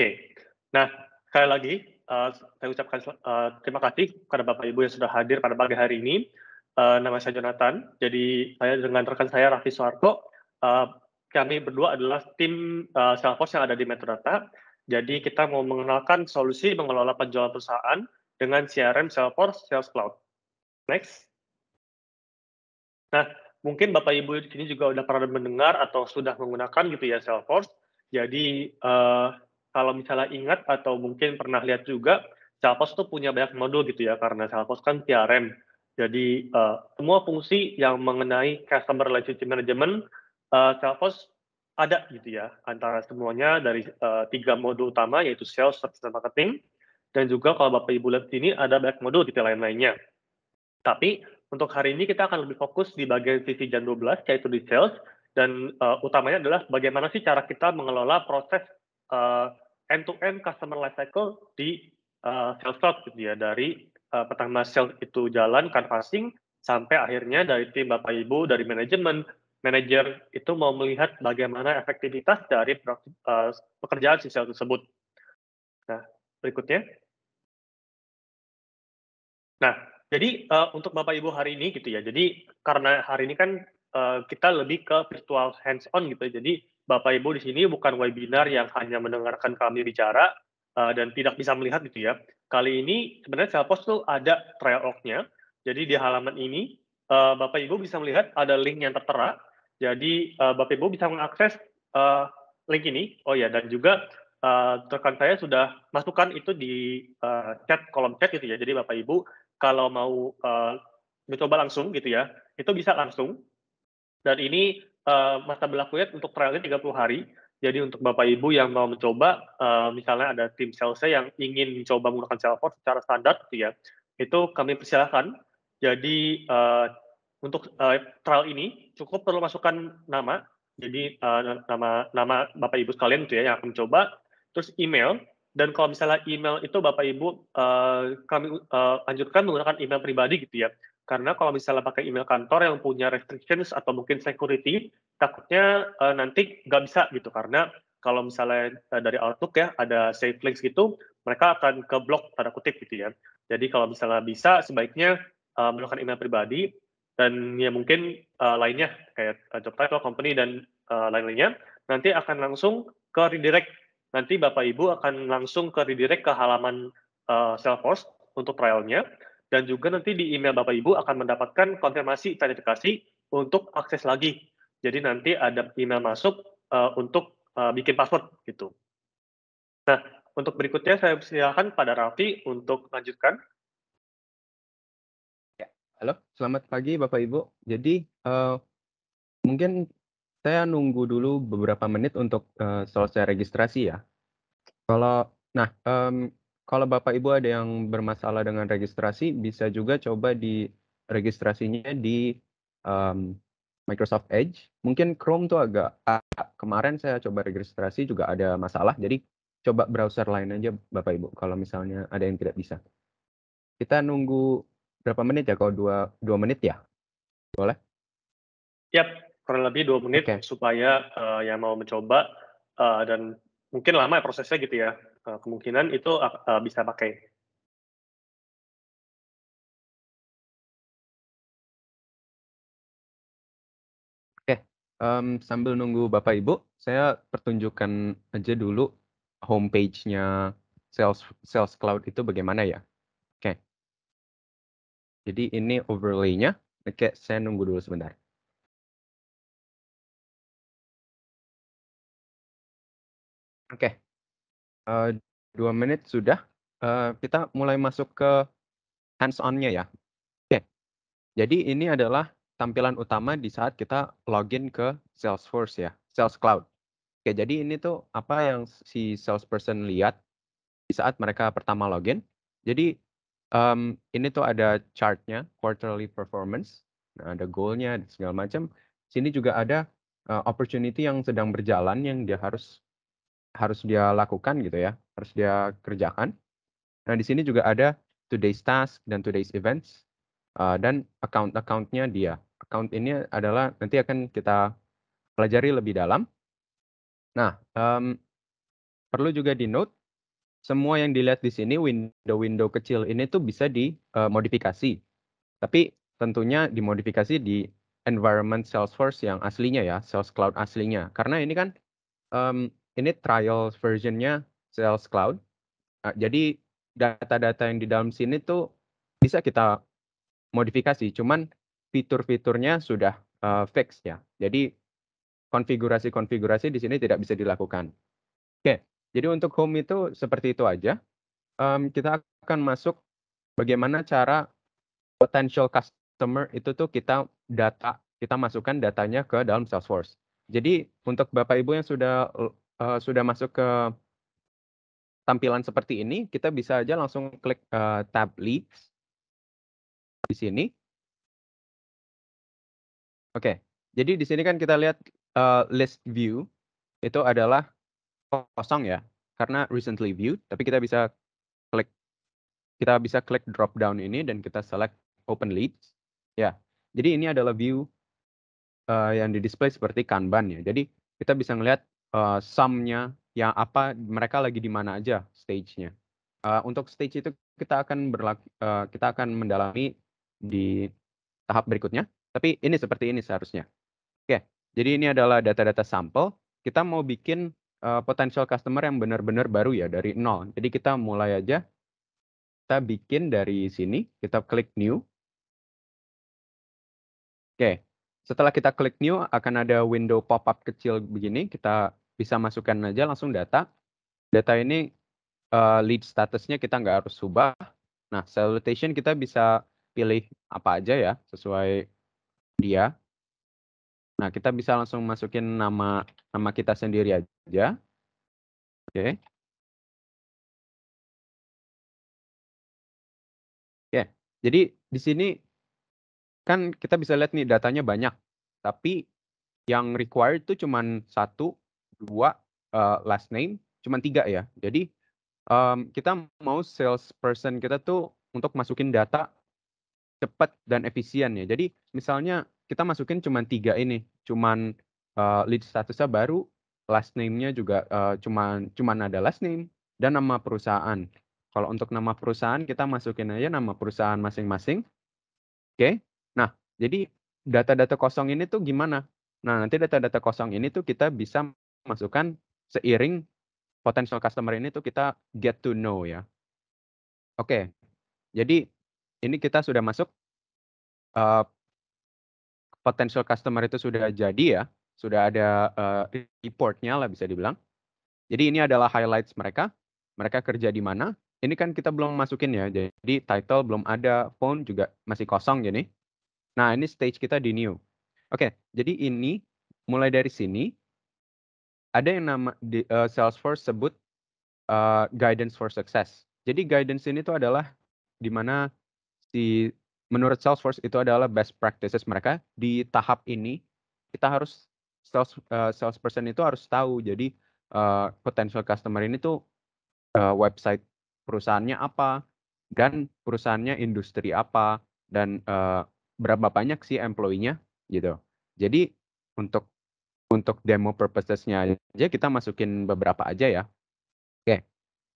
Oke, nah sekali lagi uh, saya ucapkan uh, terima kasih kepada Bapak Ibu yang sudah hadir pada pagi hari ini. Uh, nama saya Jonathan, jadi saya dengan rekan saya Raffi Soeharto, uh, kami berdua adalah tim uh, Salesforce yang ada di Metadata. Jadi kita mau mengenalkan solusi mengelola penjualan perusahaan dengan CRM Salesforce Sales Cloud. Next. Nah, mungkin Bapak Ibu ini juga sudah pernah mendengar atau sudah menggunakan gitu ya Salesforce. Jadi uh, kalau misalnya ingat atau mungkin pernah lihat juga, Salesforce tuh punya banyak modul gitu ya, karena Salesforce kan CRM. Jadi uh, semua fungsi yang mengenai customer relationship management, uh, Salesforce ada gitu ya antara semuanya dari uh, tiga modul utama yaitu sales, service, dan marketing. Dan juga kalau Bapak Ibu lihat sini ada banyak modul gitu ya, lain-lainnya. Tapi untuk hari ini kita akan lebih fokus di bagian sisi jam 12 yaitu di sales dan uh, utamanya adalah bagaimana sih cara kita mengelola proses uh, end-to-end customer lifecycle di uh, sales cloud gitu ya dari uh, pertama sales itu jalan canvassing sampai akhirnya dari tim bapak ibu dari manajemen manajer itu mau melihat bagaimana efektivitas dari uh, pekerjaan si sales tersebut. Nah berikutnya. Nah jadi uh, untuk bapak ibu hari ini gitu ya. Jadi karena hari ini kan kita lebih ke virtual hands on gitu. Ya. Jadi Bapak Ibu di sini bukan webinar yang hanya mendengarkan kami bicara uh, dan tidak bisa melihat gitu ya. Kali ini sebenarnya Salesforce itu ada trial nya Jadi di halaman ini uh, Bapak Ibu bisa melihat ada link yang tertera. Jadi uh, Bapak Ibu bisa mengakses uh, link ini. Oh ya dan juga uh, rekan saya sudah masukkan itu di uh, chat kolom chat gitu ya. Jadi Bapak Ibu kalau mau uh, mencoba langsung gitu ya, itu bisa langsung. Dan ini Eh, masa berlakunya untuk trialnya 30 hari. Jadi untuk Bapak Ibu yang mau mencoba, uh, misalnya ada tim sales yang ingin mencoba menggunakan Salesforce secara standar, gitu ya, itu kami persilahkan. Jadi uh, untuk uh, trial ini cukup perlu masukkan nama, jadi uh, nama nama Bapak Ibu sekalian itu ya yang akan mencoba, terus email. Dan kalau misalnya email itu Bapak Ibu uh, kami uh, anjurkan menggunakan email pribadi gitu ya. Karena kalau misalnya pakai email kantor yang punya restrictions atau mungkin security, takutnya uh, nanti nggak bisa gitu. Karena kalau misalnya eh, dari Outlook ya, ada safe links gitu, mereka akan ke blok tanda kutip gitu ya. Jadi kalau misalnya bisa, sebaiknya uh, eh, melakukan email pribadi, dan ya mungkin uh, lainnya, kayak uh, job title, company, dan uh, lain-lainnya, nanti akan langsung ke redirect. Nanti Bapak Ibu akan langsung ke redirect ke halaman uh, Salesforce untuk trialnya dan juga nanti di email Bapak Ibu akan mendapatkan konfirmasi verifikasi untuk akses lagi. Jadi nanti ada email masuk uh, untuk uh, bikin password gitu. Nah, untuk berikutnya saya silakan pada Raffi untuk lanjutkan. Ya, halo, selamat pagi Bapak Ibu. Jadi uh, mungkin saya nunggu dulu beberapa menit untuk uh, selesai registrasi ya. Kalau nah um, kalau Bapak Ibu ada yang bermasalah dengan registrasi, bisa juga coba di registrasinya di um, Microsoft Edge. Mungkin Chrome tuh agak kemarin saya coba registrasi juga ada masalah. Jadi coba browser lain aja Bapak Ibu kalau misalnya ada yang tidak bisa. Kita nunggu berapa menit ya? Kalau dua, dua menit ya? Boleh? Yap, kurang lebih dua menit okay. supaya uh, yang mau mencoba uh, dan mungkin lama ya prosesnya gitu ya kemungkinan itu eh, bisa pakai. Oke, um, sambil nunggu Bapak Ibu, saya pertunjukkan aja dulu homepage-nya Sales Sales Cloud itu bagaimana ya. Oke. Jadi ini overlay-nya. Oke, saya nunggu dulu sebentar. Oke, okay. Dua menit sudah, Uh, kita mulai masuk ke hands on-nya ya. Oke, jadi ini adalah tampilan utama di saat kita login ke Salesforce ya, Sales Cloud. Oke, jadi ini tuh apa yang si salesperson lihat di saat mereka pertama login. Jadi, um, ini tuh ada chart-nya, quarterly performance, nah, ada goal-nya, segala macam. Sini juga ada, uh, opportunity yang sedang berjalan yang dia harus harus dia lakukan gitu ya, harus dia kerjakan. Nah di sini juga ada today's task dan today's events uh, dan account-accountnya dia. Account ini adalah nanti akan kita pelajari lebih dalam. Nah um, perlu juga di note semua yang dilihat di sini window-window kecil ini tuh bisa dimodifikasi. Eh, Tapi tentunya dimodifikasi di environment Salesforce yang aslinya ya, Sales Cloud aslinya. Karena ini kan um, ini trial versionnya Sales Cloud. Nah, jadi data-data yang di dalam sini tuh bisa kita modifikasi, cuman fitur-fiturnya sudah uh, fix ya. Jadi konfigurasi-konfigurasi di sini tidak bisa dilakukan. Oke, jadi untuk home itu seperti itu aja. Um, kita akan masuk bagaimana cara potential customer itu tuh kita data, kita masukkan datanya ke dalam Salesforce. Jadi untuk Bapak Ibu yang sudah uh, sudah masuk ke tampilan seperti ini, kita bisa aja langsung klik uh, tab leads di sini. Oke, okay. jadi di sini kan kita lihat uh, list view itu adalah kosong ya, karena recently viewed. Tapi kita bisa klik, kita bisa klik drop down ini dan kita select open leads. Ya, jadi ini adalah view uh, yang didisplay seperti kanban ya. Jadi kita bisa melihat uh, sumnya yang apa mereka lagi di mana aja stage-nya. Uh, untuk stage itu kita akan berlaku, uh, eh, kita akan mendalami di tahap berikutnya. Tapi ini seperti ini seharusnya. Oke, jadi ini adalah data-data sampel. Kita mau bikin uh, potential customer yang benar-benar baru ya dari nol. Jadi kita mulai aja. Kita bikin dari sini. Kita klik new. Oke, setelah kita klik new akan ada window pop-up kecil begini. Kita bisa masukkan aja langsung data. Data ini uh, lead statusnya kita nggak harus ubah. Nah, salutation kita bisa pilih apa aja ya sesuai dia. Nah, kita bisa langsung masukin nama nama kita sendiri aja. Oke. Okay. Oke, okay. jadi di sini kan kita bisa lihat nih datanya banyak, tapi yang required itu cuma satu dua uh, last name, cuma tiga ya. Jadi um, kita mau salesperson kita tuh untuk masukin data cepat dan efisien ya. Jadi misalnya kita masukin cuma tiga ini, cuma uh, eh, lead statusnya baru, last name-nya juga uh, eh, cuma cuma ada last name dan nama perusahaan. Kalau untuk nama perusahaan kita masukin aja nama perusahaan masing-masing. Oke. Okay? Nah, jadi data-data kosong ini tuh gimana? Nah, nanti data-data kosong ini tuh kita bisa masukkan seiring potensial customer ini tuh kita get to know ya. Oke, okay. jadi ini kita sudah masuk uh, potential customer itu sudah jadi ya, sudah ada uh, reportnya lah bisa dibilang. Jadi ini adalah highlights mereka, mereka kerja di mana. Ini kan kita belum masukin ya, jadi title belum ada, phone juga masih kosong jadi. Nah ini stage kita di new. Oke, okay, jadi ini mulai dari sini ada yang nama di, uh, Salesforce sebut uh, guidance for success. Jadi guidance ini tuh adalah di mana si menurut Salesforce itu adalah best practices mereka di tahap ini kita harus sales uh, salesperson itu harus tahu jadi uh, potential customer ini tuh uh, website perusahaannya apa dan perusahaannya industri apa dan uh, berapa banyak sih employee-nya gitu. Jadi untuk untuk demo purposes-nya aja kita masukin beberapa aja ya. Oke.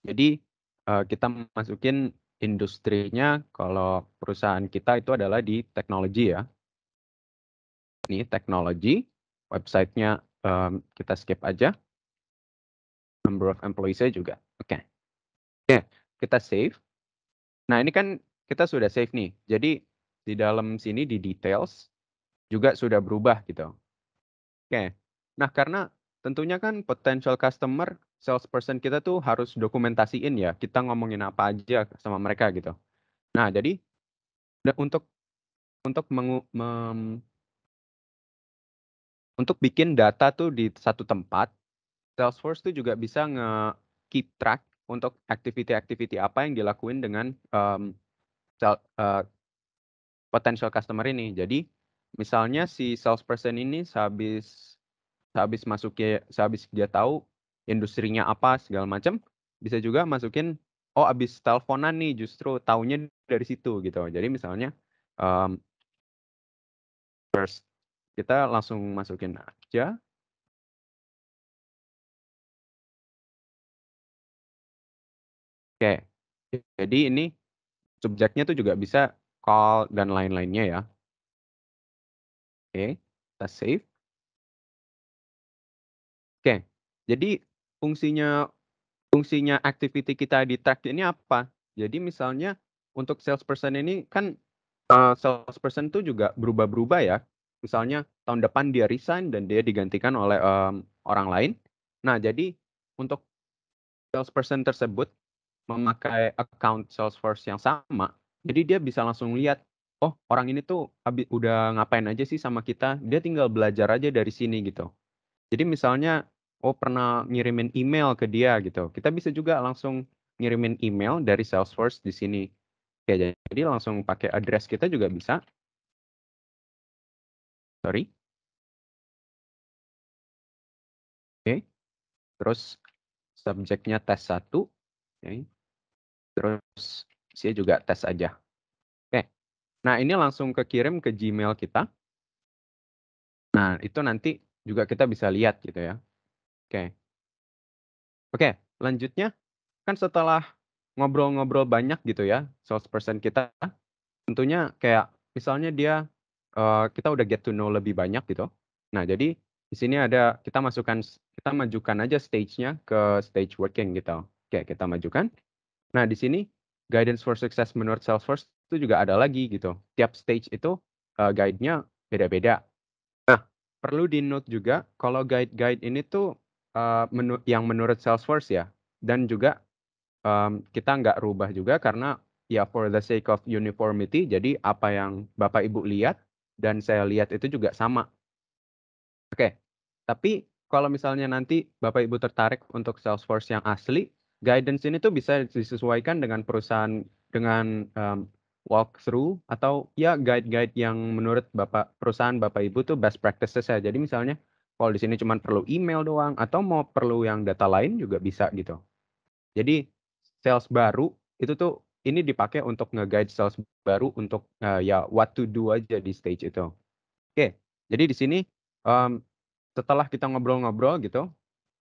Jadi uh, kita masukin industrinya kalau perusahaan kita itu adalah di teknologi ya. Ini teknologi, websitenya um, kita skip aja. Number of employees-nya juga. Oke. Okay. Oke, okay. kita save. Nah, ini kan kita sudah save nih. Jadi di dalam sini di details juga sudah berubah gitu. Oke. Okay. Nah, karena tentunya kan potential customer, salesperson kita tuh harus dokumentasiin ya, kita ngomongin apa aja sama mereka gitu. Nah, jadi untuk untuk mengu, mem, untuk bikin data tuh di satu tempat, Salesforce tuh juga bisa nge keep track untuk activity-activity apa yang dilakuin dengan um, mmm, sel, uh, eh, potential customer ini. Jadi misalnya si salesperson ini habis sehabis masuknya sehabis dia tahu industrinya apa segala macam bisa juga masukin oh abis teleponan nih justru taunya dari situ gitu jadi misalnya um, first kita langsung masukin aja oke jadi ini subjeknya tuh juga bisa call dan lain-lainnya ya oke kita save Jadi fungsinya fungsinya activity kita di track ini apa? Jadi misalnya untuk salesperson ini kan uh, salesperson itu juga berubah-berubah ya. Misalnya tahun depan dia resign dan dia digantikan oleh um, orang lain. Nah, jadi untuk salesperson tersebut memakai account Salesforce yang sama, jadi dia bisa langsung lihat, oh orang ini tuh udah ngapain aja sih sama kita, dia tinggal belajar aja dari sini gitu. Jadi misalnya oh pernah ngirimin email ke dia gitu. Kita bisa juga langsung ngirimin email dari Salesforce di sini. Oke, ya, jadi langsung pakai address kita juga bisa. Sorry. Oke. Terus subjeknya tes 1. Oke. Terus saya juga tes aja. Oke. Nah, ini langsung kekirim ke Gmail kita. Nah, itu nanti juga kita bisa lihat gitu ya. Oke. Oke, lanjutnya kan setelah ngobrol-ngobrol banyak gitu ya salesperson kita, tentunya kayak misalnya dia uh, kita udah get to know lebih banyak gitu. Nah, jadi di sini ada kita masukkan kita majukan aja stage-nya ke stage working gitu. Oke, kita majukan. Nah, di sini guidance for success menurut Salesforce itu juga ada lagi gitu. Tiap stage itu uh, guide-nya beda-beda. Nah, perlu di note juga kalau guide-guide ini tuh uh, menu yang menurut Salesforce ya dan juga um, kita nggak rubah juga karena ya for the sake of uniformity jadi apa yang bapak ibu lihat dan saya lihat itu juga sama oke okay. tapi kalau misalnya nanti bapak ibu tertarik untuk Salesforce yang asli guidance ini tuh bisa disesuaikan dengan perusahaan dengan um, walkthrough atau ya guide-guide yang menurut bapak perusahaan bapak ibu tuh best practices ya jadi misalnya kalau di sini cuma perlu email doang atau mau perlu yang data lain juga bisa gitu. Jadi sales baru itu tuh ini dipakai untuk nge-guide sales baru untuk uh, ya what to do aja di stage itu. Oke, jadi di sini um, setelah kita ngobrol-ngobrol gitu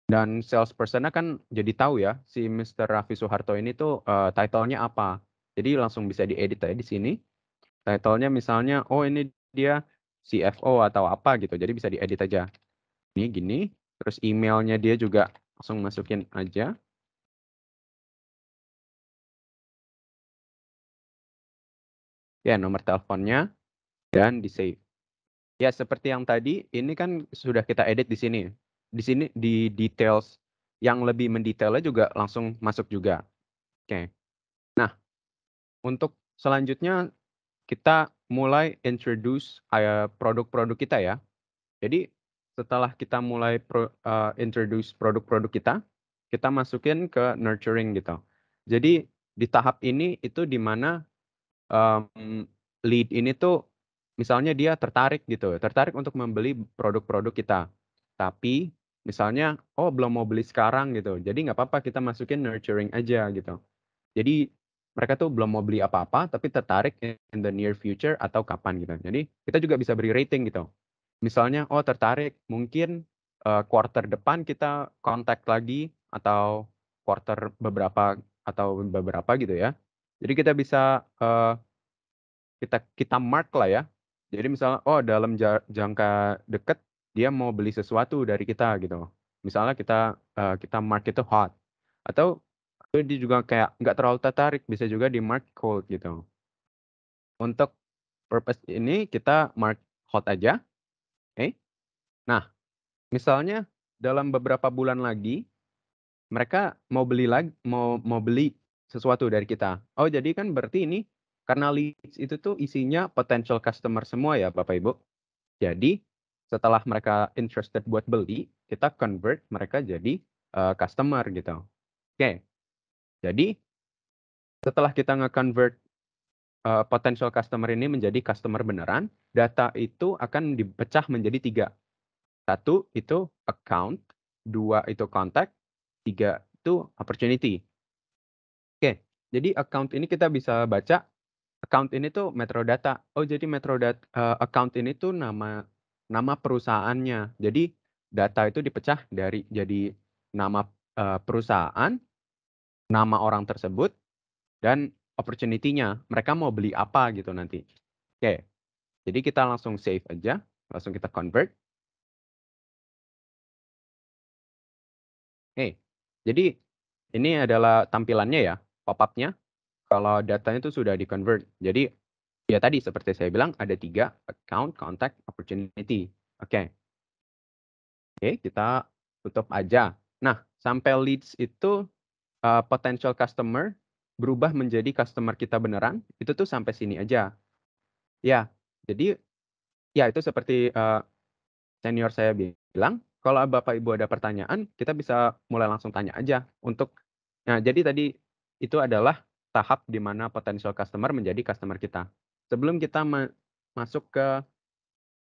dan sales personnya kan jadi tahu ya si Mr. Raffi Soeharto ini tuh uh, title-nya apa. Jadi langsung bisa diedit ya di sini. Title-nya misalnya oh ini dia CFO atau apa gitu. Jadi bisa diedit aja ini gini terus emailnya dia juga langsung masukin aja ya nomor teleponnya dan di save ya seperti yang tadi ini kan sudah kita edit di sini di sini di details yang lebih mendetailnya juga langsung masuk juga oke nah untuk selanjutnya kita mulai introduce eh, produk-produk kita ya jadi setelah kita mulai pro, uh, introduce produk-produk kita, kita masukin ke nurturing gitu. Jadi di tahap ini itu di mana um, lead ini tuh misalnya dia tertarik gitu, tertarik untuk membeli produk-produk kita. Tapi misalnya oh belum mau beli sekarang gitu. Jadi nggak apa-apa kita masukin nurturing aja gitu. Jadi mereka tuh belum mau beli apa-apa tapi tertarik in the near future atau kapan gitu. Jadi kita juga bisa beri rating gitu misalnya oh tertarik mungkin uh, quarter depan kita kontak lagi atau quarter beberapa atau beberapa gitu ya jadi kita bisa uh, kita kita mark lah ya jadi misalnya oh dalam jangka dekat dia mau beli sesuatu dari kita gitu misalnya kita uh, kita mark itu hot atau itu dia juga kayak nggak terlalu tertarik bisa juga di mark cold gitu untuk purpose ini kita mark hot aja Nah, misalnya dalam beberapa bulan lagi mereka mau beli lagi mau mau beli sesuatu dari kita. Oh, jadi kan berarti ini karena leads itu tuh isinya potential customer semua ya, Bapak Ibu. Jadi setelah mereka interested buat beli, kita convert mereka jadi uh, customer gitu. Oke. Okay. Jadi setelah kita nge-convert uh, potential customer ini menjadi customer beneran, data itu akan dipecah menjadi tiga. Satu itu account, dua itu contact, tiga itu opportunity. Oke, jadi account ini kita bisa baca account ini tuh metrodata. Oh, jadi metrodata uh, eh, account ini tuh nama nama perusahaannya. Jadi data itu dipecah dari jadi nama uh, perusahaan, nama orang tersebut dan opportunity-nya. Mereka mau beli apa gitu nanti. Oke. Jadi kita langsung save aja, langsung kita convert. Hey, jadi ini adalah tampilannya ya, pop-up-nya. Kalau datanya itu sudah di-convert. Jadi, ya tadi seperti saya bilang, ada tiga, account, contact, opportunity. Oke. Oke, kita tutup aja. Nah, sampai leads itu uh, potential customer berubah menjadi customer kita beneran, itu tuh sampai sini aja. Ya, jadi ya itu seperti uh, senior saya bilang, kalau Bapak Ibu ada pertanyaan, kita bisa mulai langsung tanya aja untuk nah jadi tadi itu adalah tahap di mana potensial customer menjadi customer kita. Sebelum kita ma masuk ke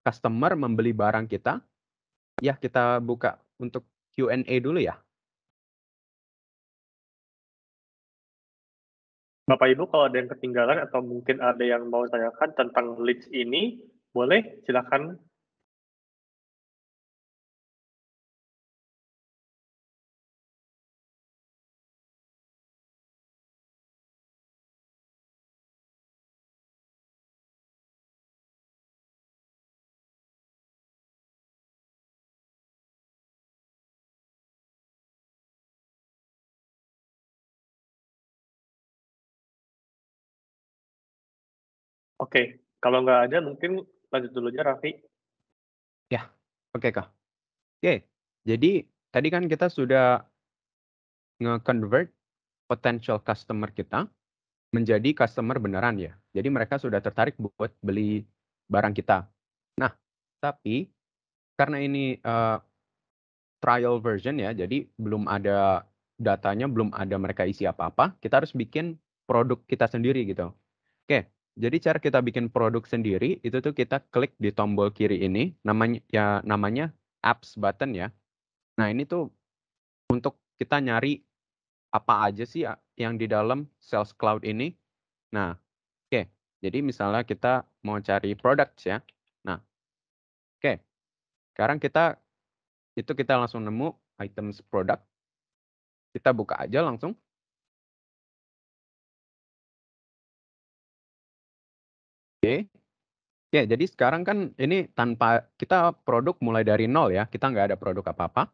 customer membeli barang kita, ya kita buka untuk Q&A dulu ya. Bapak Ibu kalau ada yang ketinggalan atau mungkin ada yang mau tanyakan tentang leads ini, boleh silakan Oke, kalau nggak ada mungkin lanjut dulu aja Raffi. Ya, oke okay, Kak. Oke, okay. jadi tadi kan kita sudah nge-convert potential customer kita menjadi customer beneran ya. Jadi mereka sudah tertarik buat beli barang kita. Nah, tapi karena ini uh, trial version ya, jadi belum ada datanya, belum ada mereka isi apa-apa, kita harus bikin produk kita sendiri gitu. Oke, jadi cara kita bikin produk sendiri itu tuh kita klik di tombol kiri ini namanya ya namanya apps button ya. Nah, ini tuh untuk kita nyari apa aja sih ya, yang di dalam Sales Cloud ini. Nah, oke. Okay. Jadi misalnya kita mau cari products ya. Nah, oke. Okay. Sekarang kita itu kita langsung nemu items product. Kita buka aja langsung. Oke. Ya, jadi sekarang kan ini tanpa kita produk mulai dari nol ya, kita nggak ada produk apa-apa.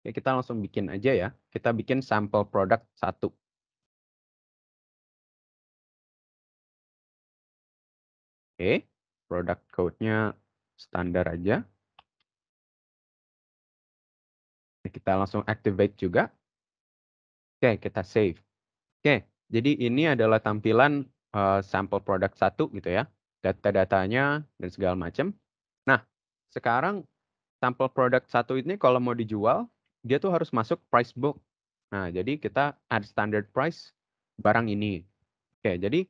Okay, ya, kita langsung bikin aja ya. Kita bikin sampel produk satu. Oke, produk code-nya standar aja. Ya, kita langsung activate juga. Oke, kita save. Oke, jadi ini adalah tampilan uh, sampel produk satu gitu ya, data-datanya dan segala macam. Nah, sekarang sampel produk satu ini kalau mau dijual, dia tuh harus masuk price book. Nah, jadi kita add standard price barang ini. Oke, jadi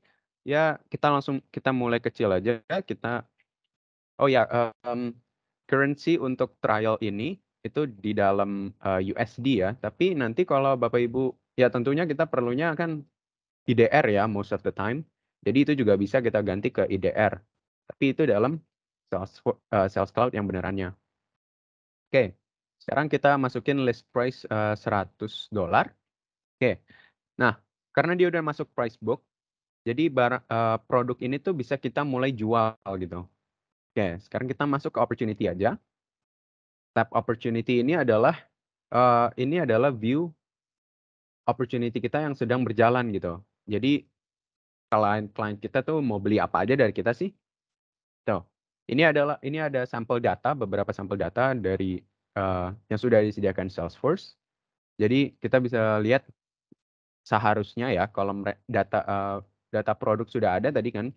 ya kita langsung kita mulai kecil aja kita oh ya um, currency untuk trial ini itu di dalam uh, eh, USD ya tapi nanti kalau bapak ibu ya tentunya kita perlunya kan IDR ya most of the time. Jadi itu juga bisa kita ganti ke IDR. Tapi itu dalam sales, uh, sales cloud yang benerannya. Oke, okay. sekarang kita masukin list price uh, eh, 100 dolar. Oke, okay. nah karena dia udah masuk price book, jadi bar, uh, eh, produk ini tuh bisa kita mulai jual gitu. Oke, okay. sekarang kita masuk ke opportunity aja. Tab opportunity ini adalah uh, ini adalah view opportunity kita yang sedang berjalan gitu. Jadi klien-klien kita tuh mau beli apa aja dari kita sih? Tuh. Ini adalah ini ada sampel data, beberapa sampel data dari uh, yang sudah disediakan Salesforce. Jadi kita bisa lihat seharusnya ya kolom data uh, data produk sudah ada tadi kan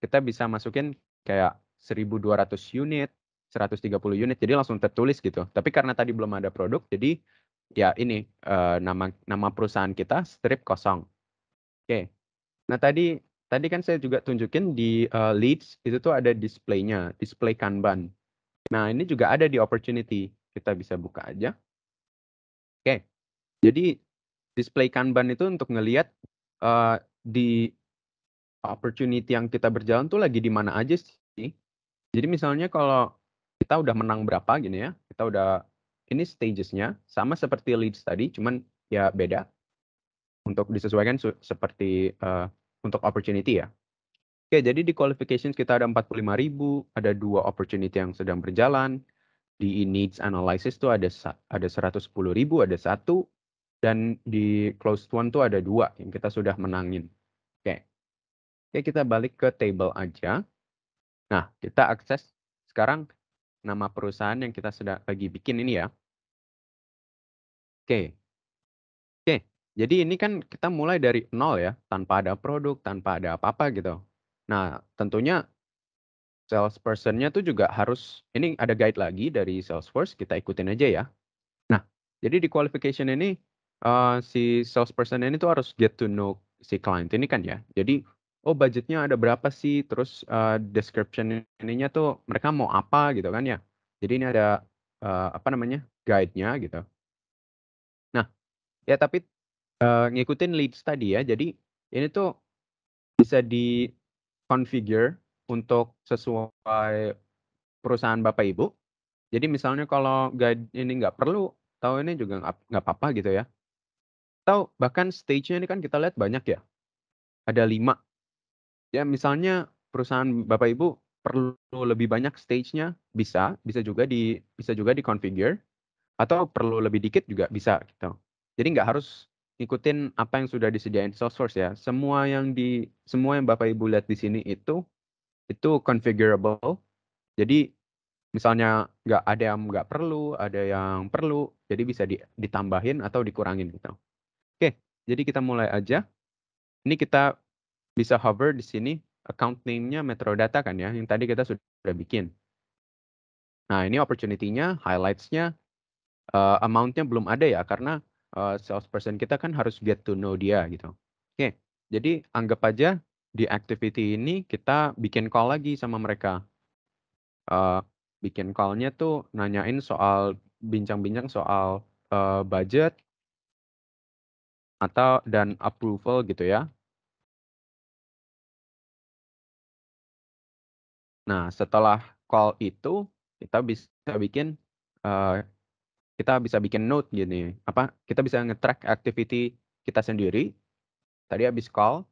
kita bisa masukin kayak 1200 unit, 130 unit jadi langsung tertulis gitu. Tapi karena tadi belum ada produk jadi ya ini uh, nama nama perusahaan kita strip kosong Oke. Nah, tadi tadi kan saya juga tunjukin di uh, eh, leads itu tuh ada displaynya, display Kanban. Nah, ini juga ada di opportunity. Kita bisa buka aja. Oke. Jadi display Kanban itu untuk ngelihat uh, di opportunity yang kita berjalan tuh lagi di mana aja sih. Jadi misalnya kalau kita udah menang berapa gini ya, kita udah ini stagesnya sama seperti leads tadi, cuman ya beda untuk disesuaikan seperti uh, untuk opportunity ya. Oke, jadi di qualifications kita ada 45.000, ada dua opportunity yang sedang berjalan. Di needs analysis tuh ada ada 110.000, ada satu dan di closed one tuh ada dua yang kita sudah menangin. Oke. Oke, kita balik ke table aja. Nah, kita akses sekarang nama perusahaan yang kita sedang lagi bikin ini ya. Oke, jadi ini kan kita mulai dari nol ya, tanpa ada produk, tanpa ada apa-apa gitu. Nah, tentunya salespersonnya tuh juga harus, ini ada guide lagi dari Salesforce, kita ikutin aja ya. Nah, jadi di qualification ini, uh, si salesperson ini tuh harus get to know si client ini kan ya. Jadi, oh budgetnya ada berapa sih, terus uh, description ininya tuh mereka mau apa gitu kan ya. Jadi ini ada, uh, apa namanya, guide-nya gitu. Nah, ya tapi uh, ngikutin leads tadi ya. Jadi ini tuh bisa di configure untuk sesuai perusahaan Bapak Ibu. Jadi misalnya kalau guide ini nggak perlu, tahu ini juga nggak apa-apa gitu ya. Atau bahkan stage-nya ini kan kita lihat banyak ya. Ada lima. Ya misalnya perusahaan Bapak Ibu perlu lebih banyak stage-nya bisa, bisa juga di bisa juga di configure atau perlu lebih dikit juga bisa gitu. Jadi nggak harus ngikutin apa yang sudah disediain Salesforce ya. Semua yang di semua yang Bapak Ibu lihat di sini itu itu configurable. Jadi misalnya nggak ada yang nggak perlu, ada yang perlu, jadi bisa di, ditambahin atau dikurangin gitu. Oke, jadi kita mulai aja. Ini kita bisa hover di sini account name-nya Metrodata kan ya, yang tadi kita sudah bikin. Nah, ini opportunity-nya, highlights-nya, uh, amount-nya belum ada ya, karena Eh, salesperson kita kan harus get to know dia gitu. Oke, okay. jadi anggap aja di activity ini kita bikin call lagi sama mereka. Uh, bikin callnya tuh nanyain soal bincang-bincang soal uh, budget atau dan approval gitu ya. Nah, setelah call itu kita bisa bikin uh, kita bisa bikin note gini apa kita bisa ngetrack activity kita sendiri tadi habis call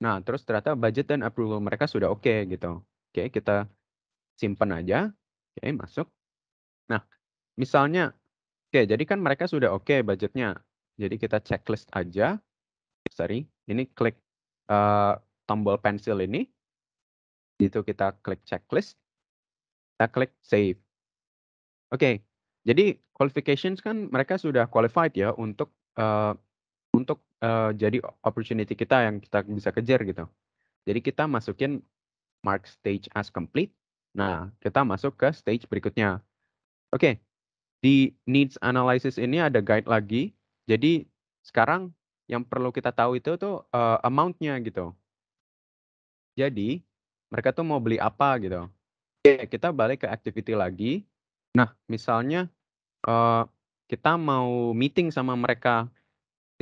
nah terus ternyata budget dan approval mereka sudah oke okay, gitu oke okay, kita simpan aja oke okay, masuk nah misalnya oke okay, jadi kan mereka sudah oke okay budgetnya jadi kita checklist aja sorry ini klik uh, tombol pensil ini itu kita klik checklist kita klik save oke okay, jadi qualifications kan mereka sudah qualified ya untuk uh, untuk uh, jadi opportunity kita yang kita bisa kejar gitu. Jadi kita masukin mark stage as complete. Nah, kita masuk ke stage berikutnya. Oke. Okay. Di needs analysis ini ada guide lagi. Jadi sekarang yang perlu kita tahu itu tuh uh, amount-nya gitu. Jadi mereka tuh mau beli apa gitu. Oke, okay, kita balik ke activity lagi. Nah, misalnya, uh, kita mau meeting sama mereka,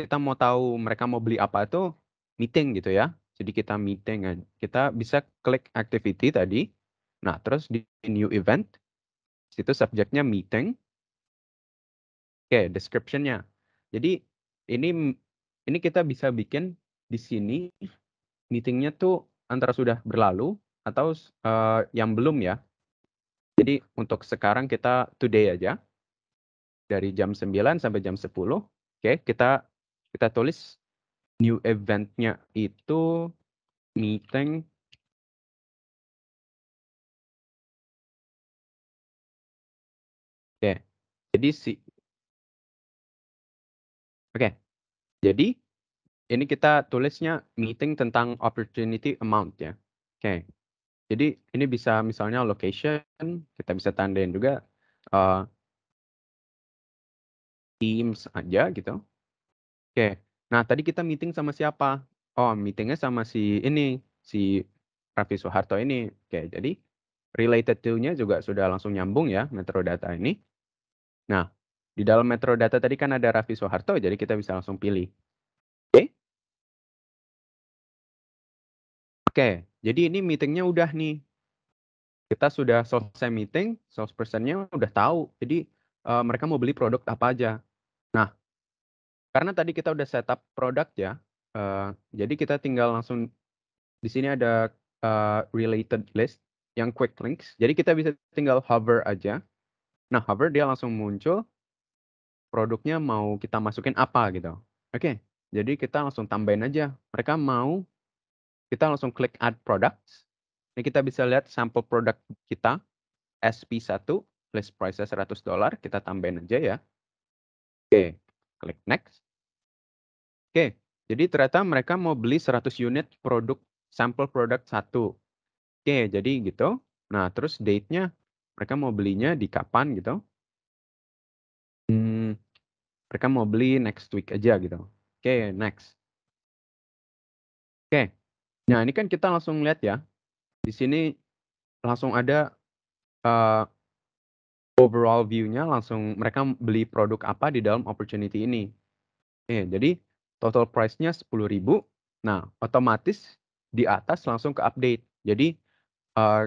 kita mau tahu mereka mau beli apa itu, meeting gitu ya. Jadi kita meeting kita bisa klik activity tadi, nah terus di new event, itu situ subjeknya meeting. Oke, okay, descriptionnya. Jadi ini ini kita bisa bikin di sini meetingnya tuh antara sudah berlalu atau, uh, yang belum ya. Jadi untuk sekarang kita today aja. Dari jam 9 sampai jam 10. Oke, okay, kita kita tulis new eventnya itu meeting Oke, okay. jadi si Oke, okay. jadi ini kita tulisnya meeting tentang opportunity amount ya. Oke, okay. Jadi ini bisa misalnya location, kita bisa tandain juga uh, Teams aja gitu. Oke, nah tadi kita meeting sama siapa? Oh, meetingnya sama si ini, si Raffi Soeharto ini. Oke, jadi related to-nya juga sudah langsung nyambung ya metrodata ini. Nah, di dalam metrodata tadi kan ada Raffi Soeharto, jadi kita bisa langsung pilih. Oke, jadi ini meetingnya udah nih. Kita sudah selesai meeting, sales personnya udah tahu. Jadi uh, mereka mau beli produk apa aja. Nah, karena tadi kita udah setup produk ya, uh, jadi kita tinggal langsung di sini ada uh, related list yang quick links. Jadi kita bisa tinggal hover aja. Nah, hover dia langsung muncul produknya mau kita masukin apa gitu. Oke, okay. jadi kita langsung tambahin aja. Mereka mau kita langsung klik add products. Ini kita bisa lihat sampel produk kita SP1 list price 100 dolar, kita tambahin aja ya. Oke, klik next. Oke, jadi ternyata mereka mau beli 100 unit produk sampel produk 1. Oke, jadi gitu. Nah, terus date-nya mereka mau belinya di kapan gitu. Hmm, mereka mau beli next week aja gitu. Oke, next. Oke, Nah, ini kan kita langsung lihat ya. Di sini langsung ada uh, overall view-nya langsung mereka beli produk apa di dalam opportunity ini. Eh, jadi total price-nya 10.000. Nah, otomatis di atas langsung ke update. Jadi uh,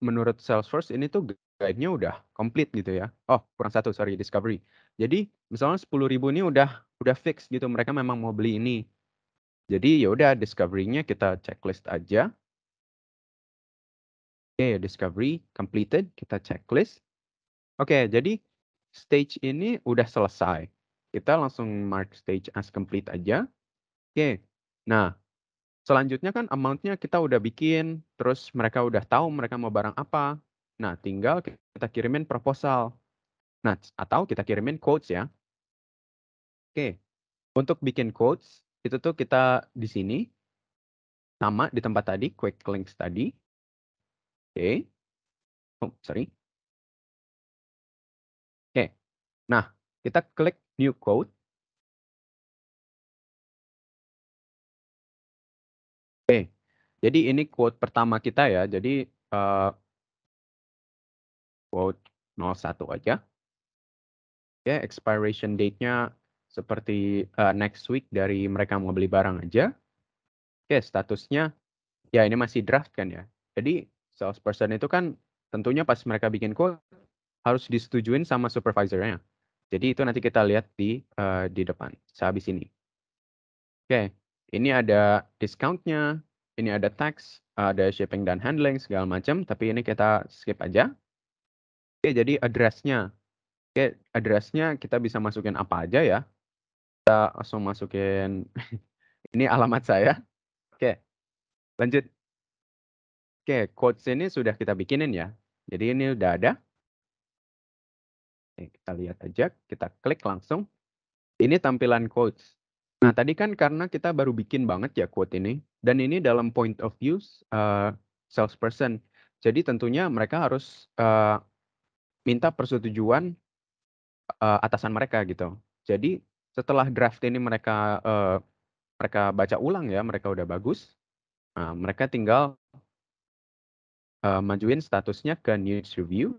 menurut Salesforce ini tuh guide-nya udah komplit gitu ya. Oh, kurang satu, sorry, discovery. Jadi misalnya 10.000 ini udah udah fix gitu mereka memang mau beli ini. Jadi ya udah discovery-nya kita checklist aja. Oke, okay, discovery completed, kita checklist. Oke, okay, jadi stage ini udah selesai. Kita langsung mark stage as complete aja. Oke. Okay. Nah, selanjutnya kan amount-nya kita udah bikin, terus mereka udah tahu mereka mau barang apa. Nah, tinggal kita kirimin proposal. Nah, atau kita kirimin quotes ya. Oke. Untuk bikin quotes, itu tuh kita di sini nama di tempat tadi quick links tadi oke okay. oh sorry oke okay. nah kita klik new code oke okay. jadi ini quote pertama kita ya jadi uh, quote 01 aja ya okay, expiration date-nya seperti uh, next week dari mereka mau beli barang aja. Oke, okay, statusnya ya ini masih draft kan ya. Jadi salesperson itu kan tentunya pas mereka bikin quote harus disetujuin sama supervisornya. Jadi itu nanti kita lihat di uh, di depan sehabis ini. Oke, okay. ini ada discountnya, ini ada tax, ada shipping dan handling segala macam. Tapi ini kita skip aja. Oke, okay, jadi addressnya, oke okay, addressnya kita bisa masukin apa aja ya kita langsung masukin ini alamat saya. Oke, lanjut. Oke, quotes ini sudah kita bikinin ya. Jadi ini udah ada. Oke, kita lihat aja, kita klik langsung. Ini tampilan quotes. Nah, tadi kan karena kita baru bikin banget ya quote ini. Dan ini dalam point of view uh, salesperson. Jadi tentunya mereka harus uh, minta persetujuan uh, atasan mereka gitu. Jadi setelah draft ini mereka uh, mereka baca ulang ya, mereka udah bagus. Nah, mereka tinggal uh, majuin statusnya ke needs review.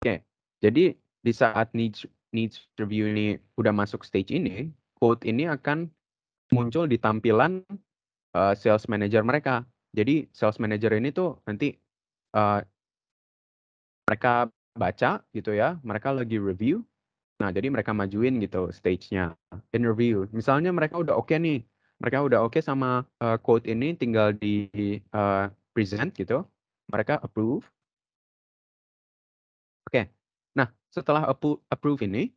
Oke, okay. jadi di saat needs needs review ini udah masuk stage ini, quote ini akan muncul di tampilan uh, sales manager mereka. Jadi sales manager ini tuh nanti uh, mereka baca gitu ya, mereka lagi review, Nah, jadi mereka majuin gitu stage-nya, interview. Misalnya mereka udah oke okay nih, mereka udah oke okay sama uh, quote ini tinggal di uh, present gitu. Mereka approve. Oke. Okay. Nah, setelah approve ini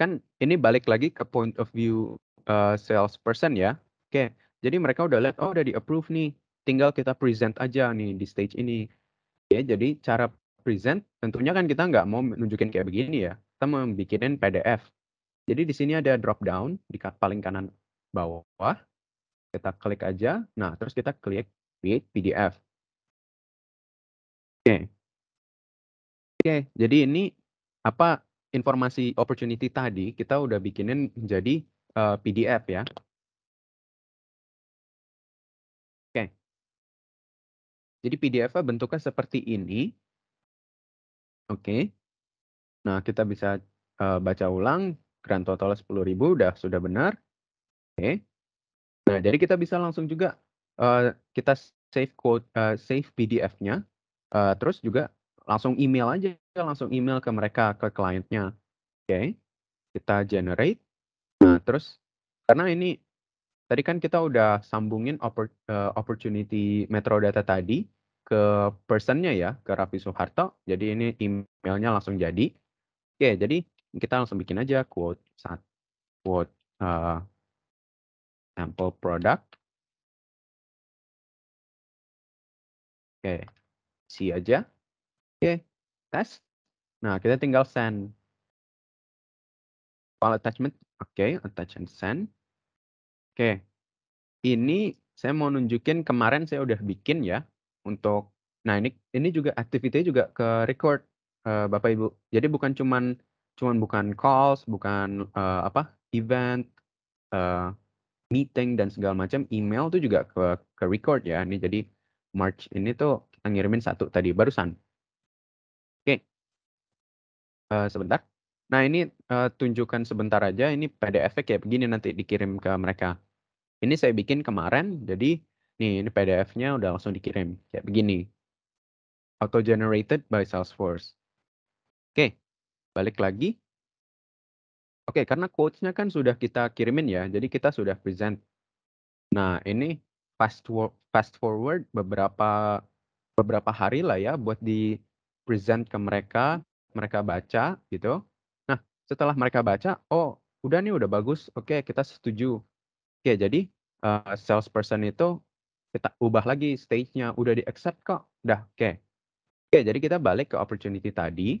kan ini balik lagi ke point of view uh, eh, person ya. Oke. Okay. Jadi mereka udah lihat oh udah di approve nih. Tinggal kita present aja nih di stage ini. Ya, jadi cara present tentunya kan kita nggak mau nunjukin kayak begini ya kita membuatin PDF. Jadi di sini ada drop down di paling kanan bawah. Kita klik aja. Nah, terus kita klik create PDF. Oke. Okay. Oke, okay, jadi ini apa informasi opportunity tadi kita udah bikinin menjadi uh, eh, PDF ya. Oke. Okay. Jadi PDF-nya bentuknya seperti ini. Oke. Okay. Nah, kita bisa uh, baca ulang grand total 10.000 udah sudah benar. Oke. Okay. Nah, jadi kita bisa langsung juga uh, kita save code uh, eh, save PDF-nya. Uh, terus juga langsung email aja, langsung email ke mereka ke kliennya. Oke. Okay. Kita generate. Nah, terus karena ini tadi kan kita udah sambungin opportunity metrodata tadi ke personnya ya, ke Raffi Soeharto. Jadi ini emailnya langsung jadi. Oke, jadi kita langsung bikin aja quote saat quote uh, sample product. Oke, si aja. Oke, test Nah, kita tinggal send. File attachment, oke, okay, attach and send. Oke, okay. ini saya mau nunjukin kemarin saya udah bikin ya untuk, nah ini ini juga aktivitasnya juga ke record Eh, Bapak Ibu. Jadi bukan cuman cuman bukan calls, bukan uh, apa event, uh, meeting dan segala macam. Email tuh juga ke ke record ya. Ini jadi March ini tuh kita ngirimin satu tadi barusan. Oke, okay. uh, sebentar. Nah ini uh, tunjukkan sebentar aja. Ini PDF-nya kayak begini nanti dikirim ke mereka. Ini saya bikin kemarin, jadi nih ini PDF-nya udah langsung dikirim kayak begini. Auto generated by Salesforce. Oke, balik lagi. Oke, karena quotes-nya kan sudah kita kirimin ya, jadi kita sudah present. Nah, ini fast fast forward beberapa beberapa hari lah ya buat di present ke mereka, mereka baca gitu. Nah, setelah mereka baca, oh, udah nih udah bagus. Oke, kita setuju. Oke, jadi uh, salesperson itu kita ubah lagi stage-nya, udah di accept kok. Dah, oke. Oke, jadi kita balik ke opportunity tadi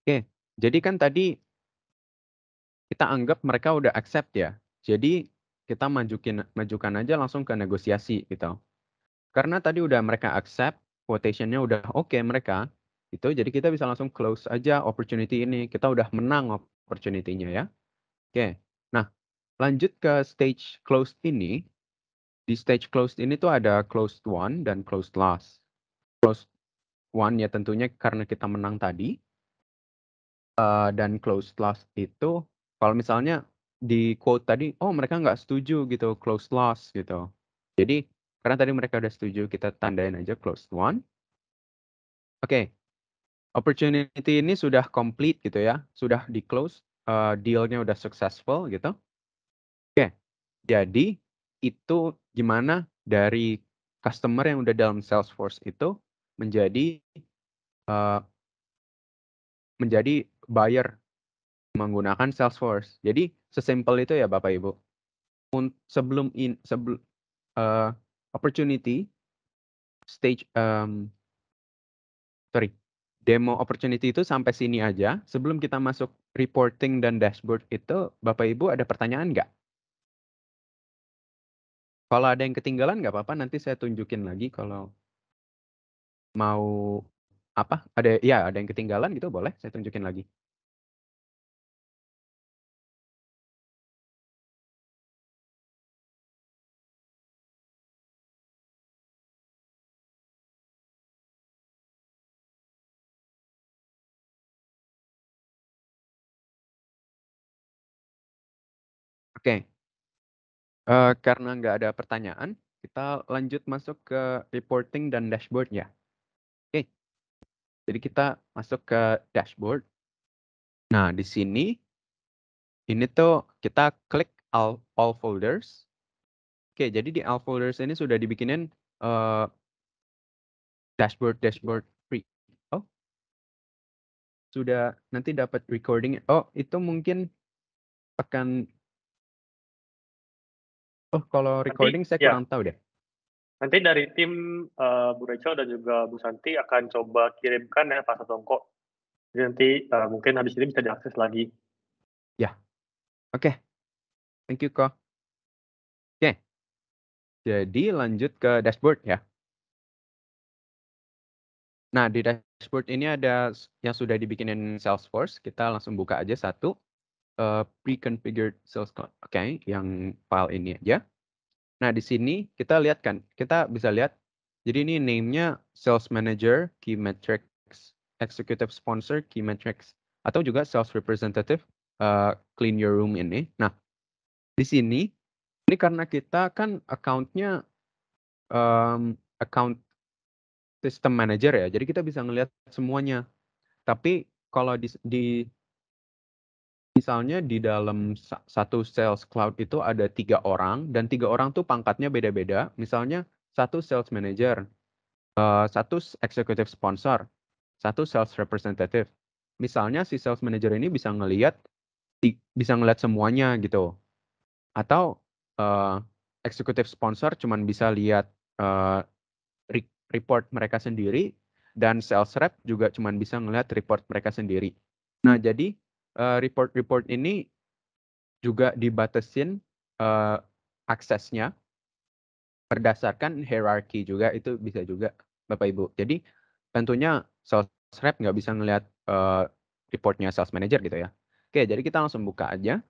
Oke, jadi kan tadi kita anggap mereka udah accept ya. Jadi kita majukin majukan aja langsung ke negosiasi gitu. Karena tadi udah mereka accept, quotationnya udah oke okay mereka, itu jadi kita bisa langsung close aja opportunity ini. Kita udah menang opportunity-nya ya. Oke. Nah, lanjut ke stage closed ini. Di stage closed ini tuh ada closed one dan closed last. Closed one ya tentunya karena kita menang tadi Eh, dan close loss itu kalau misalnya di quote tadi oh mereka nggak setuju gitu close loss gitu jadi karena tadi mereka udah setuju kita tandain aja close one oke okay. opportunity ini sudah complete gitu ya sudah di close uh, dealnya udah successful gitu oke okay. jadi itu gimana dari customer yang udah dalam Salesforce itu menjadi uh, menjadi buyer menggunakan Salesforce. Jadi sesimpel itu ya Bapak Ibu. Sebelum in sebelum uh, eh, opportunity stage um, sorry demo opportunity itu sampai sini aja. Sebelum kita masuk reporting dan dashboard itu, Bapak Ibu ada pertanyaan nggak? Kalau ada yang ketinggalan nggak apa-apa, nanti saya tunjukin lagi kalau mau apa ada ya ada yang ketinggalan gitu boleh saya tunjukin lagi. Oke. uh, karena nggak ada pertanyaan, kita lanjut masuk ke reporting dan dashboard ya. Oke. Jadi kita masuk ke dashboard. Nah, di sini ini tuh kita klik all, all folders. Oke, jadi di all folders ini sudah dibikinin uh, dashboard dashboard free. Oh. Sudah nanti dapat recording. Oh, itu mungkin akan Oh, kalau recording nanti, saya ya. kurang ya. tahu deh. Nanti dari tim uh, Bu Rachel dan juga Bu Santi akan coba kirimkan ya Pak Satongko. Jadi nanti uh, mungkin habis ini bisa diakses lagi. Ya. Oke. Okay. Thank you, Ko. Oke. Okay. Jadi lanjut ke dashboard ya. Nah, di dashboard ini ada yang sudah dibikinin Salesforce. Kita langsung buka aja satu uh, pre-configured source code. Oke, okay, yang file ini aja. Nah, di sini kita lihat kan, kita bisa lihat. Jadi ini namenya Sales Manager, Key Metrics, Executive Sponsor, Key Metrics, atau juga Sales Representative, uh, Clean Your Room ini. Nah, di sini ini karena kita kan accountnya um, account System Manager ya, jadi kita bisa ngelihat semuanya. Tapi kalau di, di misalnya di dalam satu sales cloud itu ada tiga orang dan tiga orang tuh pangkatnya beda-beda. Misalnya satu sales manager, eh, satu executive sponsor, satu sales representative. Misalnya si sales manager ini bisa ngelihat bisa ngelihat semuanya gitu. Atau uh, executive sponsor cuman bisa lihat uh, eh, report mereka sendiri dan sales rep juga cuman bisa ngelihat report mereka sendiri. Nah, jadi Eh, report-report uh, ini juga dibatasin uh, aksesnya berdasarkan hierarki juga itu bisa juga Bapak Ibu. Jadi tentunya sales rep nggak bisa ngelihat uh, reportnya sales manager gitu ya. Oke, jadi kita langsung buka aja.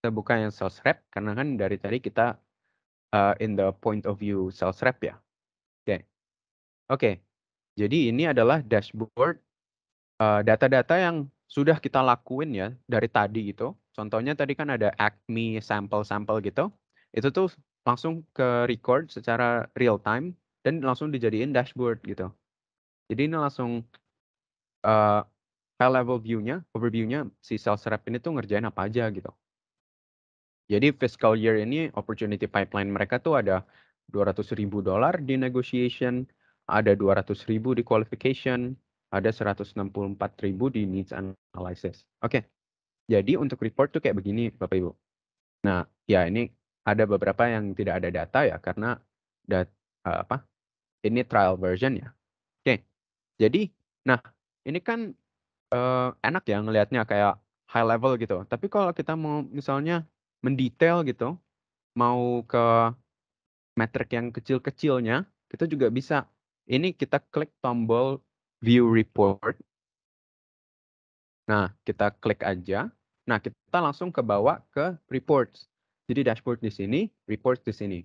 Kita buka yang sales rep karena kan dari tadi kita uh, in the point of view sales rep ya. Oke, oke. Jadi ini adalah dashboard data-data uh, data -data yang sudah kita lakuin ya dari tadi itu. Contohnya tadi kan ada ACME sampel-sampel gitu. Itu tuh langsung ke record secara real time dan langsung dijadiin dashboard gitu. Jadi ini langsung uh, high level view-nya, overview-nya si sales rep ini tuh ngerjain apa aja gitu. Jadi fiscal year ini opportunity pipeline mereka tuh ada 200 ribu dolar di negotiation, ada 200 ribu di qualification, ada 164 ribu di needs analysis. Oke. Okay. Jadi untuk report tuh kayak begini Bapak Ibu. Nah, ya ini ada beberapa yang tidak ada data ya karena dat eh, apa? Ini trial version ya. Oke. Okay. Jadi nah, ini kan uh, enak ya ngelihatnya kayak high level gitu. Tapi kalau kita mau misalnya mendetail gitu, mau ke metric yang kecil-kecilnya, kita juga bisa. Ini kita klik tombol view report. Nah, kita klik aja. Nah, kita langsung ke bawah ke reports. Jadi dashboard di sini, reports di sini.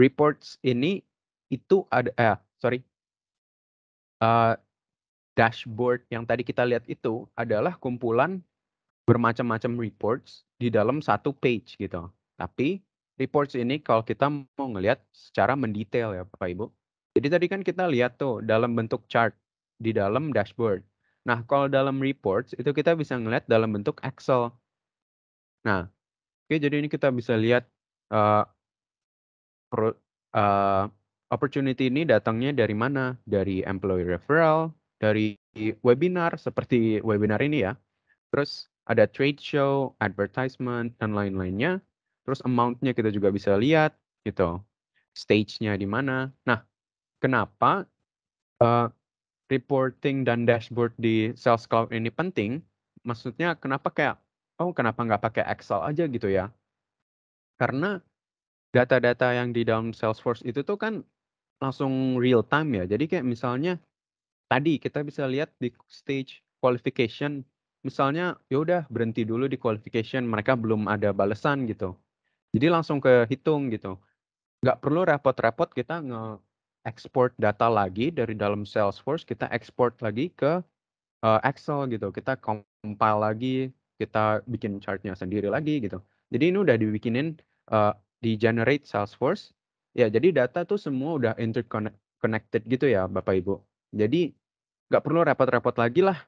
Reports ini itu ada eh sorry. Uh, dashboard yang tadi kita lihat itu adalah kumpulan bermacam-macam reports di dalam satu page gitu. Tapi reports ini kalau kita mau ngelihat secara mendetail ya Bapak Ibu. Jadi tadi kan kita lihat tuh dalam bentuk chart di dalam dashboard. Nah, kalau dalam reports itu kita bisa ngeliat dalam bentuk Excel. Nah, oke jadi ini kita bisa lihat uh, pro, uh, opportunity ini datangnya dari mana? Dari employee referral, dari webinar seperti webinar ini ya. Terus ada trade show, advertisement, dan lain-lainnya. Terus amount-nya kita juga bisa lihat gitu. Stage-nya di mana. Nah, kenapa uh, reporting dan dashboard di Sales Cloud ini penting? Maksudnya kenapa kayak oh kenapa nggak pakai Excel aja gitu ya? Karena data-data yang di dalam Salesforce itu tuh kan langsung real time ya. Jadi kayak misalnya tadi kita bisa lihat di stage qualification misalnya ya udah berhenti dulu di qualification mereka belum ada balasan gitu jadi langsung ke hitung gitu nggak perlu repot-repot kita nge export data lagi dari dalam Salesforce, kita export lagi ke uh, Excel gitu. Kita compile lagi, kita bikin chartnya sendiri lagi gitu. Jadi ini udah dibikinin uh, di generate Salesforce. Ya, jadi data tuh semua udah interconnected gitu ya, Bapak Ibu. Jadi nggak perlu repot-repot lagi lah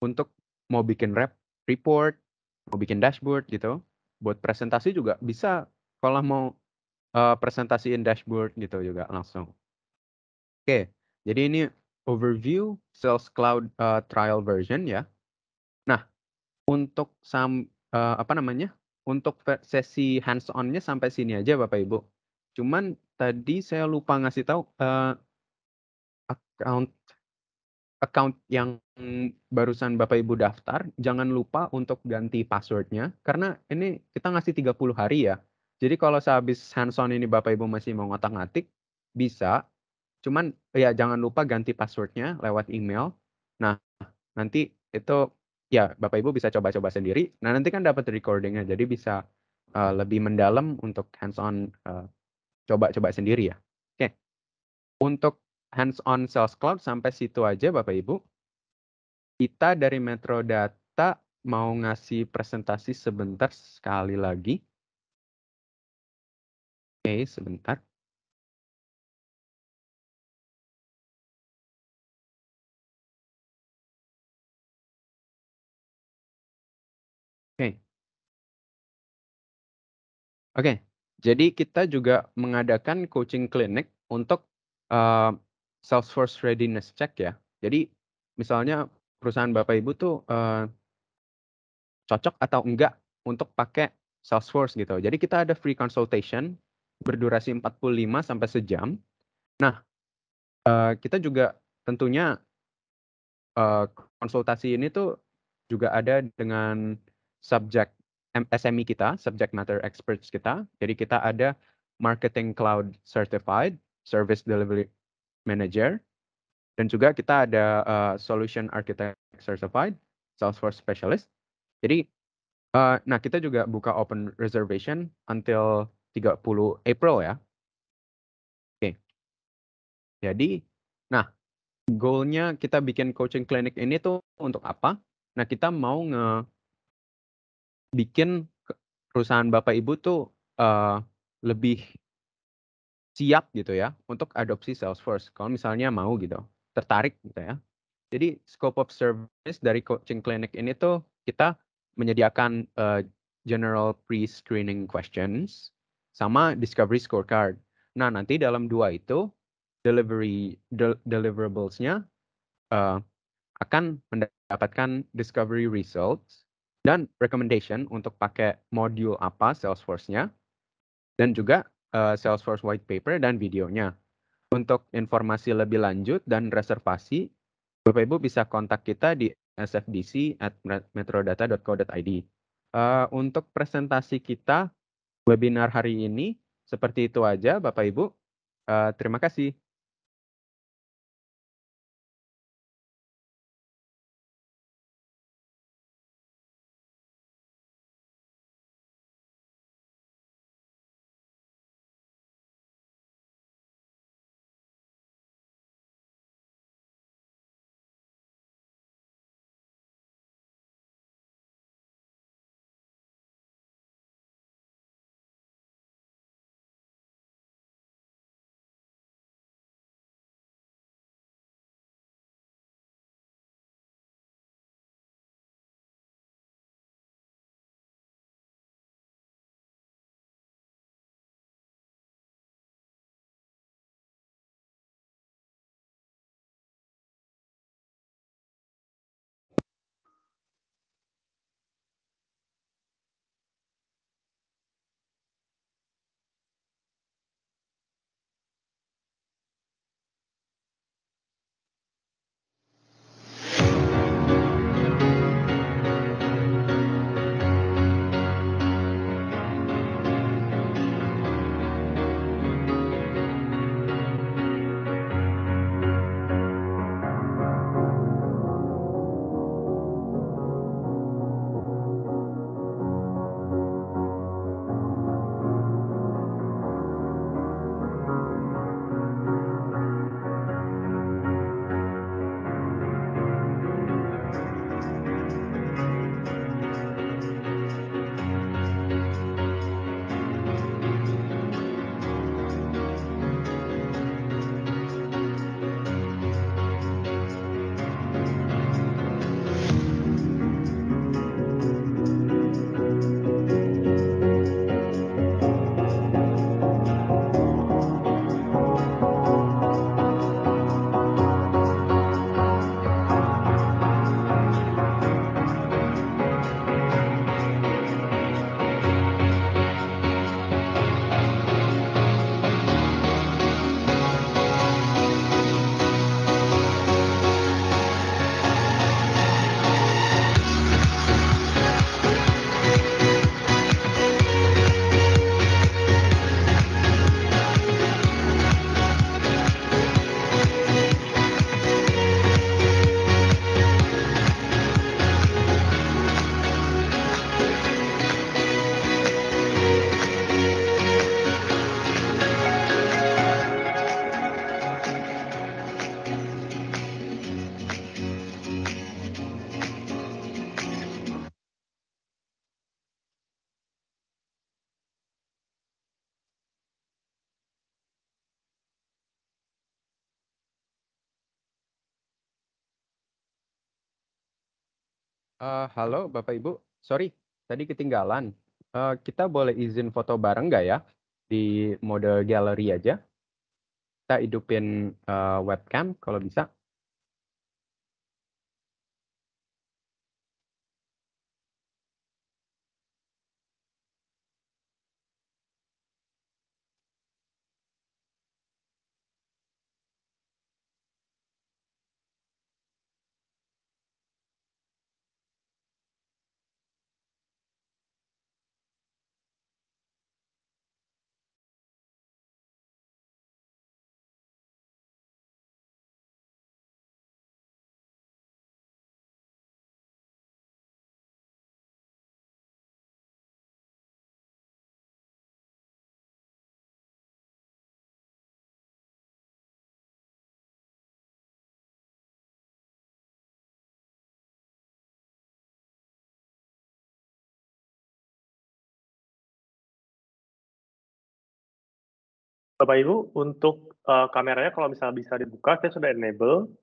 untuk mau bikin rep, report, mau bikin dashboard gitu. Buat presentasi juga bisa kalau mau uh, presentasiin dashboard gitu juga langsung. Oke, jadi ini overview Sales Cloud uh, trial version ya. Nah, untuk sam uh, apa namanya? Untuk sesi hands onnya sampai sini aja Bapak Ibu. Cuman tadi saya lupa ngasih tahu uh, account account yang barusan Bapak Ibu daftar, jangan lupa untuk ganti passwordnya karena ini kita ngasih 30 hari ya. Jadi kalau sehabis hands-on ini Bapak Ibu masih mau ngotak-ngatik, bisa Cuman ya jangan lupa ganti passwordnya lewat email. Nah nanti itu ya Bapak Ibu bisa coba-coba sendiri. Nah nanti kan dapat recordingnya, jadi bisa uh, lebih mendalam untuk hands-on coba eh, coba-coba sendiri ya. Oke, okay. untuk hands-on Sales Cloud sampai situ aja Bapak Ibu. Kita dari Metro Data mau ngasih presentasi sebentar sekali lagi. Oke, okay, sebentar. Oke, jadi kita juga mengadakan coaching clinic untuk uh, self first readiness check ya. Jadi misalnya perusahaan Bapak Ibu tuh uh, cocok atau enggak untuk pakai Salesforce gitu. Jadi kita ada free consultation berdurasi 45 sampai sejam. Nah, uh, kita juga tentunya uh, konsultasi ini tuh juga ada dengan subjek SME kita, subject matter experts kita. Jadi kita ada marketing cloud certified, service delivery manager, dan juga kita ada uh, solution architect certified, Salesforce specialist. Jadi, uh, nah kita juga buka open reservation until 30 April ya. Oke. Okay. Jadi, nah goalnya kita bikin coaching clinic ini tuh untuk apa? Nah kita mau nge bikin perusahaan Bapak Ibu tuh uh, lebih siap gitu ya untuk adopsi Salesforce kalau misalnya mau gitu, tertarik gitu ya. Jadi scope of service dari coaching clinic ini tuh kita menyediakan uh, general pre-screening questions sama discovery scorecard. Nah, nanti dalam dua itu delivery de deliverables uh, akan mendapatkan discovery results dan recommendation untuk pakai modul apa Salesforce-nya dan juga uh, Salesforce white paper dan videonya. Untuk informasi lebih lanjut dan reservasi, Bapak Ibu bisa kontak kita di sfdc at metrodata.co.id. Uh, eh, untuk presentasi kita webinar hari ini, seperti itu aja Bapak Ibu. Uh, terima kasih. Eh, halo, Bapak Ibu. Sorry, tadi ketinggalan. Uh, kita boleh izin foto bareng nggak ya? Di mode galeri aja. Kita hidupin uh, webcam kalau bisa. Bapak Ibu, untuk uh, kameranya kalau misalnya bisa dibuka, saya sudah enable.